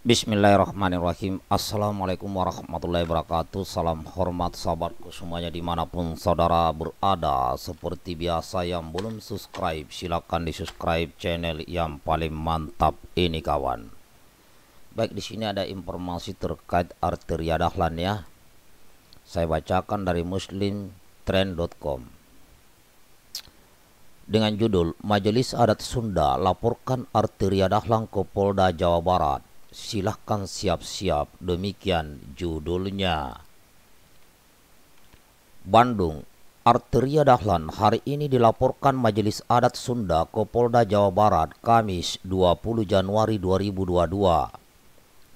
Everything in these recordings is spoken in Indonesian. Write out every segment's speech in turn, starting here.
Bismillahirrahmanirrahim Assalamualaikum warahmatullahi wabarakatuh Salam hormat sahabatku semuanya dimanapun saudara berada Seperti biasa yang belum subscribe silahkan di subscribe channel yang paling mantap ini kawan Baik di sini ada informasi terkait arteria dahlan ya Saya bacakan dari muslimtrend.com dengan judul Majelis Adat Sunda laporkan arteria Dahlan ke Polda Jawa Barat silahkan siap-siap demikian judulnya. Bandung, Arteria Dahlan hari ini dilaporkan Majelis Adat Sunda ke Polda Jawa Barat Kamis 20 Januari 2022.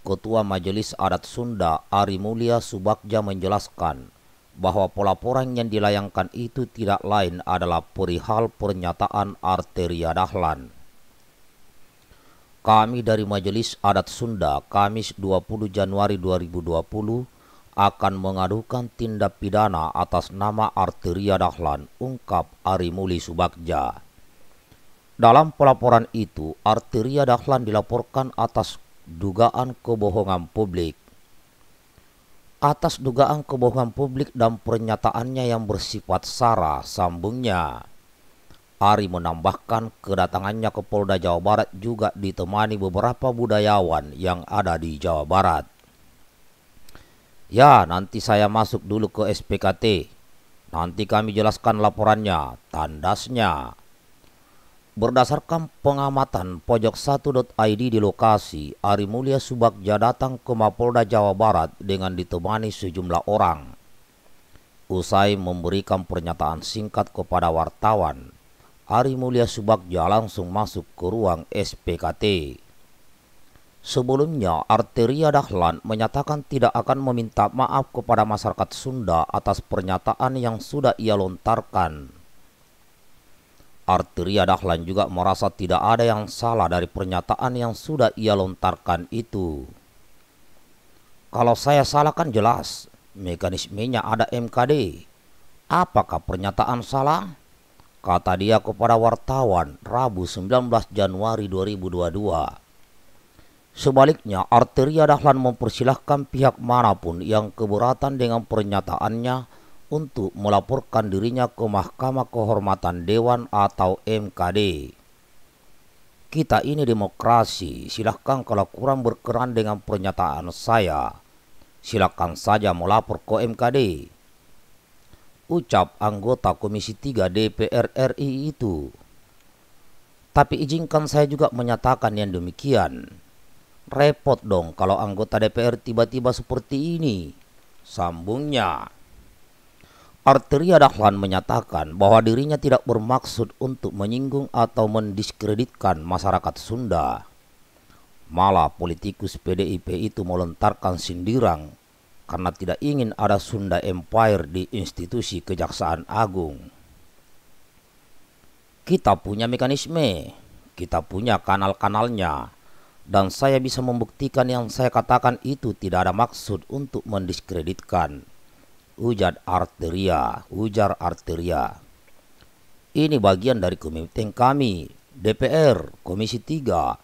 Ketua Majelis Adat Sunda Ari Mulia Subakja menjelaskan bahwa pelaporan yang dilayangkan itu tidak lain adalah perihal pernyataan Arteria Dahlan kami dari Majelis Adat Sunda Kamis 20 Januari 2020 akan mengadukan tindak pidana atas nama Arteria Dahlan, ungkap Arimuli Subakja. Dalam pelaporan itu, Arteria Dahlan dilaporkan atas dugaan kebohongan publik. Atas dugaan kebohongan publik dan pernyataannya yang bersifat sara, sambungnya. Ari menambahkan kedatangannya ke Polda Jawa Barat juga ditemani beberapa budayawan yang ada di Jawa Barat. Ya, nanti saya masuk dulu ke SPKT. Nanti kami jelaskan laporannya, tandasnya. Berdasarkan pengamatan pojok1.id di lokasi, Ari Mulia Subakja datang ke Mapolda Jawa Barat dengan ditemani sejumlah orang. Usai memberikan pernyataan singkat kepada wartawan, Ari Mulia Subagja langsung masuk ke ruang SPKT. Sebelumnya, Arteria Dahlan menyatakan tidak akan meminta maaf kepada masyarakat Sunda atas pernyataan yang sudah ia lontarkan. Arteria Dahlan juga merasa tidak ada yang salah dari pernyataan yang sudah ia lontarkan itu. Kalau saya salah kan jelas, mekanismenya ada MKD. Apakah pernyataan salah? kata dia kepada wartawan Rabu 19 Januari 2022. Sebaliknya, Arteria Dahlan mempersilahkan pihak manapun yang keberatan dengan pernyataannya untuk melaporkan dirinya ke Mahkamah Kehormatan Dewan atau MKD. Kita ini demokrasi, silahkan kalau kurang berkenan dengan pernyataan saya. silahkan saja melapor ke MKD ucap anggota Komisi 3 DPR RI itu. Tapi izinkan saya juga menyatakan yang demikian. Repot dong kalau anggota DPR tiba-tiba seperti ini. Sambungnya. Arteria Dahlan menyatakan bahwa dirinya tidak bermaksud untuk menyinggung atau mendiskreditkan masyarakat Sunda. Malah politikus PDIP itu melontarkan sindiran karena tidak ingin ada Sunda Empire di institusi Kejaksaan Agung. Kita punya mekanisme, kita punya kanal-kanalnya, dan saya bisa membuktikan yang saya katakan itu tidak ada maksud untuk mendiskreditkan. Ujar Arteria, ujar Arteria. Ini bagian dari komitmen kami, DPR, Komisi 3,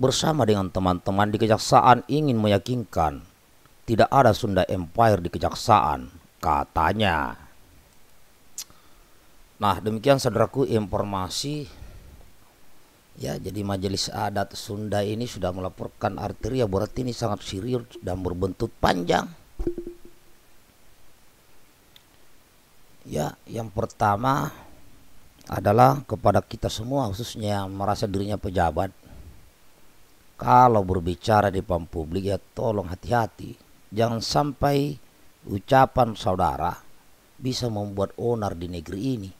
bersama dengan teman-teman di Kejaksaan ingin meyakinkan tidak ada Sunda Empire di kejaksaan, katanya. Nah, demikian saudaraku informasi Ya, jadi Majelis Adat Sunda ini sudah melaporkan arteria berarti ini sangat serius dan berbentuk panjang. Ya, yang pertama adalah kepada kita semua khususnya yang merasa dirinya pejabat. Kalau berbicara di depan publik ya tolong hati-hati. Jangan sampai ucapan saudara bisa membuat onar di negeri ini.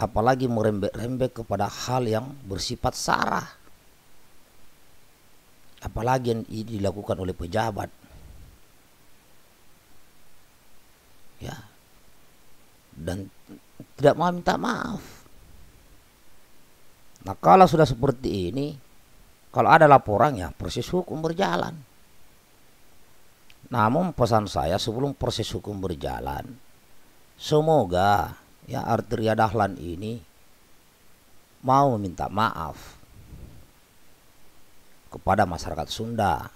Apalagi merembek-rembek kepada hal yang bersifat sarah. Apalagi yang dilakukan oleh pejabat. Ya. Dan tidak mau minta maaf. Nah kalau sudah seperti ini, kalau ada laporan ya proses hukum berjalan namun pesan saya sebelum proses hukum berjalan, semoga ya Arteria Dahlan ini mau meminta maaf kepada masyarakat Sunda.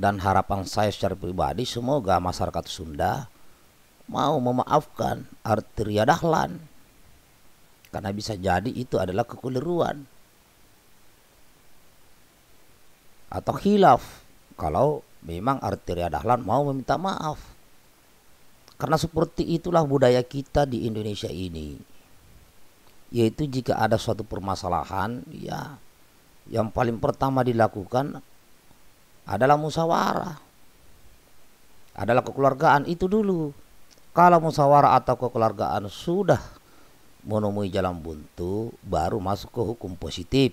Dan harapan saya secara pribadi semoga masyarakat Sunda mau memaafkan Arteria Dahlan. Karena bisa jadi itu adalah kekeliruan atau khilaf kalau memang Arteria Dahlan mau meminta maaf. Karena seperti itulah budaya kita di Indonesia ini. Yaitu jika ada suatu permasalahan, ya yang paling pertama dilakukan adalah musyawarah. Adalah kekeluargaan itu dulu. Kalau musyawarah atau kekeluargaan sudah menemui jalan buntu, baru masuk ke hukum positif.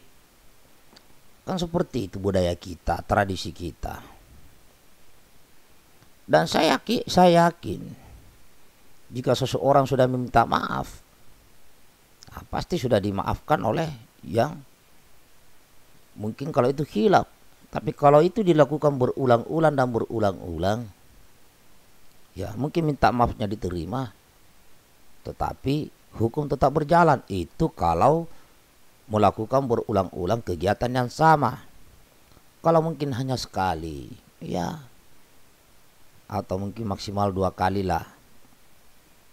Kan seperti itu budaya kita, tradisi kita. Dan saya yakin, saya yakin jika seseorang sudah meminta maaf, nah pasti sudah dimaafkan oleh yang mungkin kalau itu hilap. Tapi kalau itu dilakukan berulang-ulang dan berulang-ulang, ya mungkin minta maafnya diterima, tetapi hukum tetap berjalan. Itu kalau melakukan berulang-ulang kegiatan yang sama. Kalau mungkin hanya sekali, ya, atau mungkin maksimal dua kali lah.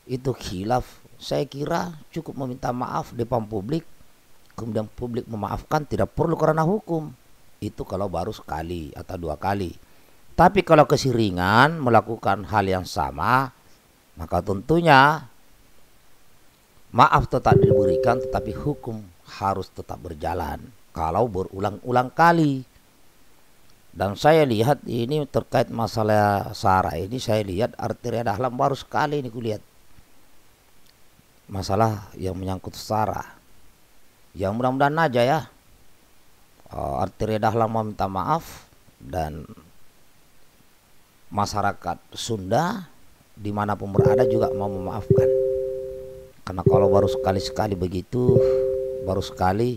Itu khilaf. Saya kira cukup meminta maaf di depan publik, kemudian publik memaafkan tidak perlu karena hukum. Itu kalau baru sekali atau dua kali. Tapi kalau kesiringan melakukan hal yang sama, maka tentunya maaf tetap diberikan tetapi hukum harus tetap berjalan kalau berulang-ulang kali. Dan saya lihat ini terkait masalah Sarah ini saya lihat arteria dalam baru sekali ini kulihat. Masalah yang menyangkut Sarah. Yang mudah-mudahan aja ya. Oh, arteria dahlan meminta maaf dan masyarakat Sunda dimanapun berada juga mau memaafkan. Karena kalau baru sekali-sekali begitu baru sekali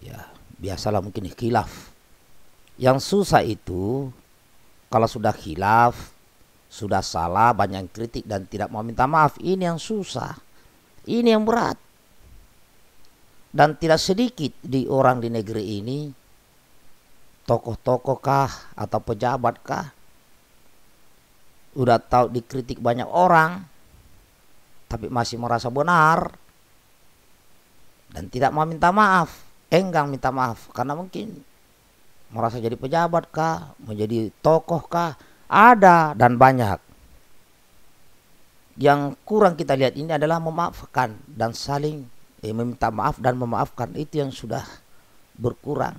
ya biasalah mungkin khilaf yang susah itu kalau sudah khilaf sudah salah banyak kritik dan tidak mau minta maaf ini yang susah ini yang berat dan tidak sedikit di orang di negeri ini tokoh-tokoh kah atau pejabat kah udah tahu dikritik banyak orang tapi masih merasa benar dan tidak mau minta maaf enggang minta maaf karena mungkin merasa jadi pejabat kah menjadi tokoh kah ada dan banyak yang kurang kita lihat ini adalah memaafkan dan saling eh, meminta maaf dan memaafkan itu yang sudah berkurang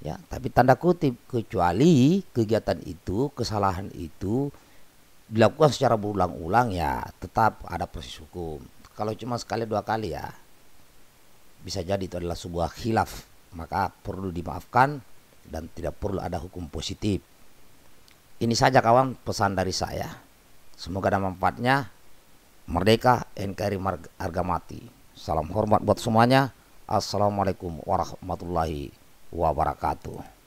ya tapi tanda kutip kecuali kegiatan itu kesalahan itu dilakukan secara berulang-ulang ya tetap ada proses hukum kalau cuma sekali dua kali ya bisa jadi itu adalah sebuah khilaf maka perlu dimaafkan dan tidak perlu ada hukum positif ini saja kawan pesan dari saya semoga ada manfaatnya merdeka NKRI harga mati salam hormat buat semuanya assalamualaikum warahmatullahi wabarakatuh